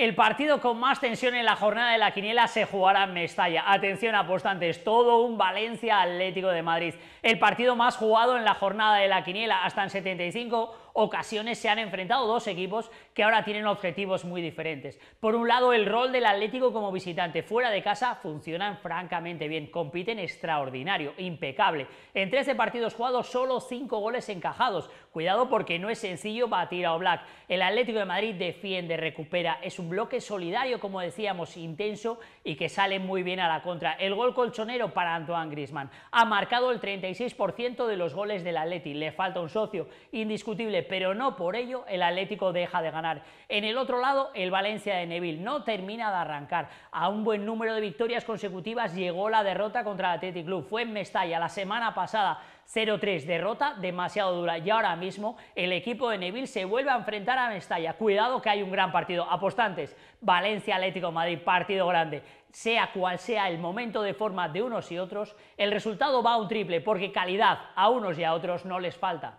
El partido con más tensión en la jornada de la quiniela se jugará en Mestalla. Atención apostantes, todo un Valencia Atlético de Madrid. El partido más jugado en la jornada de la quiniela hasta en 75 ocasiones se han enfrentado dos equipos que ahora tienen objetivos muy diferentes. Por un lado, el rol del Atlético como visitante fuera de casa funcionan francamente bien, compiten extraordinario, impecable. En 13 partidos jugados, solo 5 goles encajados. Cuidado porque no es sencillo batir a Oblak. El Atlético de Madrid defiende, recupera, es un bloque solidario, como decíamos, intenso y que sale muy bien a la contra. El gol colchonero para Antoine Griezmann. Ha marcado el 36% de los goles del Atlético Le falta un socio indiscutible pero no por ello el Atlético deja de ganar. En el otro lado, el Valencia de Neville no termina de arrancar. A un buen número de victorias consecutivas llegó la derrota contra el Athletic Club. Fue en Mestalla la semana pasada. 0-3, derrota demasiado dura. Y ahora mismo el equipo de Neville se vuelve a enfrentar a Mestalla. Cuidado que hay un gran partido. Apostantes, Valencia Atlético Madrid, partido grande. Sea cual sea el momento de forma de unos y otros, el resultado va a un triple porque calidad a unos y a otros no les falta.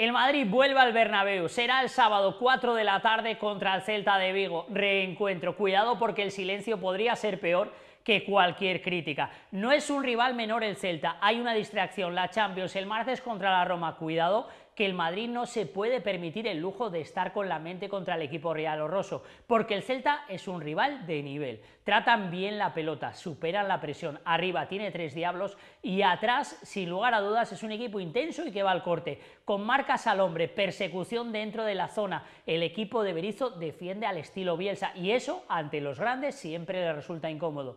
El Madrid vuelve al Bernabéu, será el sábado 4 de la tarde contra el Celta de Vigo, reencuentro. Cuidado porque el silencio podría ser peor que cualquier crítica. No es un rival menor el Celta, hay una distracción, la Champions, el martes contra la Roma, cuidado que el Madrid no se puede permitir el lujo de estar con la mente contra el equipo real o porque el Celta es un rival de nivel. Tratan bien la pelota, superan la presión, arriba tiene tres diablos y atrás, sin lugar a dudas, es un equipo intenso y que va al corte, con marcas al hombre, persecución dentro de la zona. El equipo de Berizzo defiende al estilo Bielsa y eso ante los grandes siempre le resulta incómodo.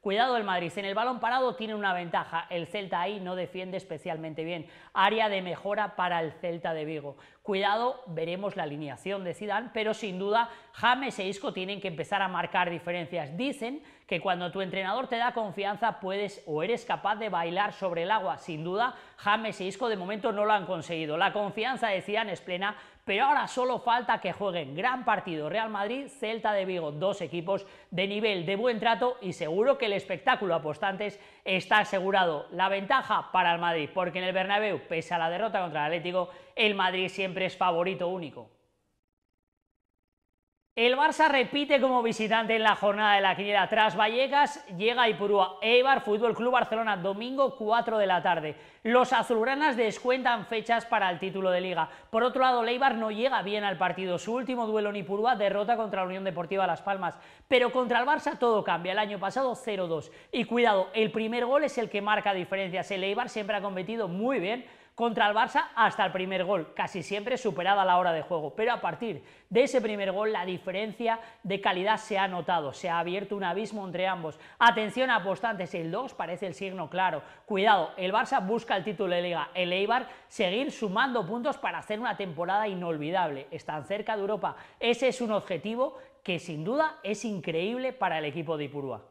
Cuidado el Madrid, en el balón parado tiene una ventaja, el Celta ahí no defiende especialmente bien. Área de mejora para el Celta de Vigo. Cuidado, veremos la alineación de Zidane, pero sin duda James e Isco tienen que empezar a marcar diferencias. Dicen que cuando tu entrenador te da confianza puedes o eres capaz de bailar sobre el agua. Sin duda, James e Isco de momento no lo han conseguido. La confianza de Zidane es plena, pero ahora solo falta que jueguen gran partido Real Madrid, Celta de Vigo, dos equipos de nivel, de buen trato y seguro que el espectáculo apostantes está asegurado. La ventaja para el Madrid, porque en el Bernabéu, pese a la derrota contra el Atlético, el Madrid siempre es favorito único. El Barça repite como visitante en la jornada de la quiniela tras Vallecas, llega Ipurúa, Eibar, Fútbol Club Barcelona, domingo 4 de la tarde. Los azulgranas descuentan fechas para el título de liga. Por otro lado, Leibar no llega bien al partido. Su último duelo en Ipurúa derrota contra la Unión Deportiva Las Palmas, pero contra el Barça todo cambia. El año pasado 0-2 y cuidado, el primer gol es el que marca diferencias. El Eibar siempre ha competido muy bien contra el Barça hasta el primer gol, casi siempre superada la hora de juego, pero a partir de ese primer gol la diferencia de calidad se ha notado, se ha abierto un abismo entre ambos. Atención a apostantes, el 2 parece el signo claro. Cuidado, el Barça busca el título de Liga, el Eibar seguir sumando puntos para hacer una temporada inolvidable. Están cerca de Europa, ese es un objetivo que sin duda es increíble para el equipo de Ipurúa.